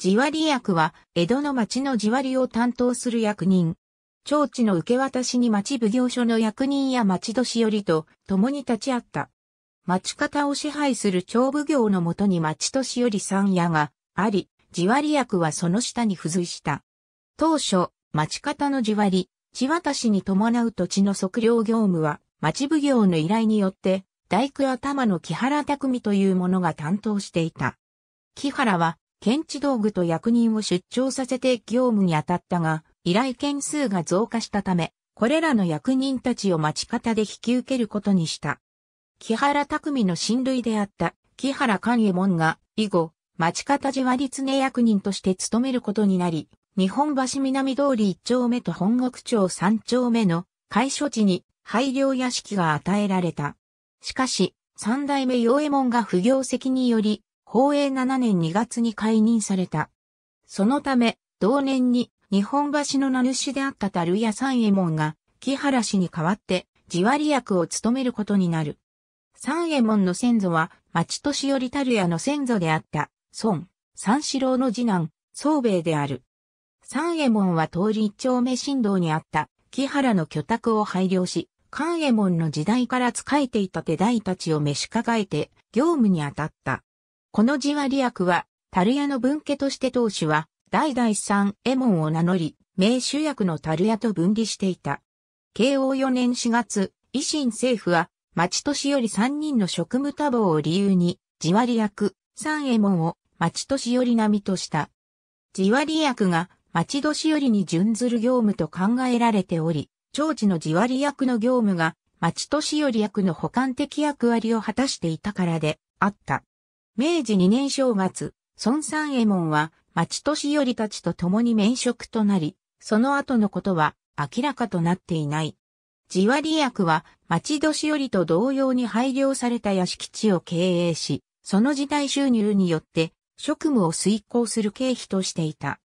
地割役は、江戸の町の地割を担当する役人。町地の受け渡しに町奉行所の役人や町年寄りと共に立ち会った。町方を支配する町奉行のもとに町年寄り三夜があり、地割役はその下に付随した。当初、町方の地割、地渡しに伴う土地の測量業務は、町奉行の依頼によって、大工頭の木原匠という者が担当していた。木原は検知道具と役人を出張させて業務に当たったが、依頼件数が増加したため、これらの役人たちを町方で引き受けることにした。木原匠の親類であった木原勘右衛門が、以後、町方地割常役人として務めることになり、日本橋南通り一丁目と本国町三丁目の開所地に配慮屋敷が与えられた。しかし、三代目陽右衛門が不行跡により、宝永7年2月に解任された。そのため、同年に日本橋の名主であった樽屋三右衛門が、木原氏に代わって、地割役を務めることになる。三右衛門の先祖は、町年寄樽屋の先祖であった、孫、三四郎の次男、宗兵衛である。三右衛門は通り一丁目神道にあった、木原の居宅を配慮し、関右衛門の時代から仕えていた手代たちを召し抱えて、業務に当たった。この字割役は、樽屋の分家として当主は、代々三右衛門を名乗り、名主役の樽屋と分離していた。慶応4年4月、維新政府は、町年寄り3人の職務多忙を理由に、地割役、三右衛門を町年寄り並みとした。地割役が町年寄りに準ずる業務と考えられており、長治の地割役の業務が町年寄り役の補完的役割を果たしていたからであった。明治2年正月、孫三右衛門は、町年寄りたちと共に免職となり、その後のことは明らかとなっていない。地割役は、町年寄りと同様に配慮された屋敷地を経営し、その時代収入によって、職務を遂行する経費としていた。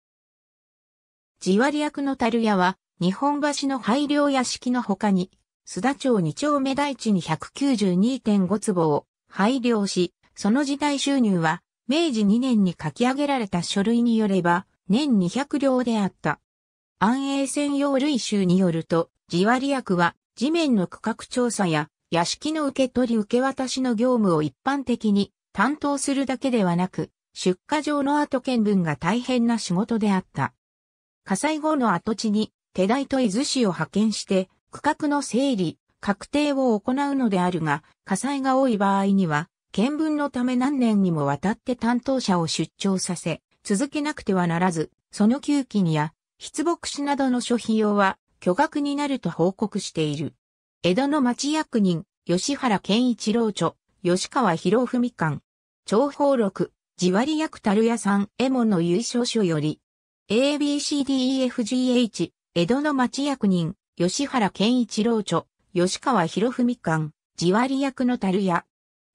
地割役の樽屋は、日本橋の配慮屋敷の他に、須田町二丁目大地に192.5坪を廃業し、その時代収入は、明治2年に書き上げられた書類によれば、年200両であった。安永専用類集によると、地割役は、地面の区画調査や、屋敷の受け取り受け渡しの業務を一般的に担当するだけではなく、出荷場の後見分が大変な仕事であった。火災後の跡地に手代と伊豆市を派遣して区画の整理、確定を行うのであるが、火災が多い場合には見聞のため何年にもわたって担当者を出張させ、続けなくてはならず、その給金や、筆牧師などの諸費用は巨額になると報告している。江戸の町役人、吉原健一郎著、吉川博文館、長宝録、地割役樽屋さん、エモの優勝書より、ABCDEFGH、江戸の町役人、吉原健一郎著、吉川博文館、地割役の樽屋、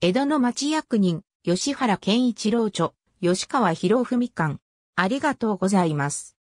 江戸の町役人、吉原健一郎著、吉川博文館。ありがとうございます。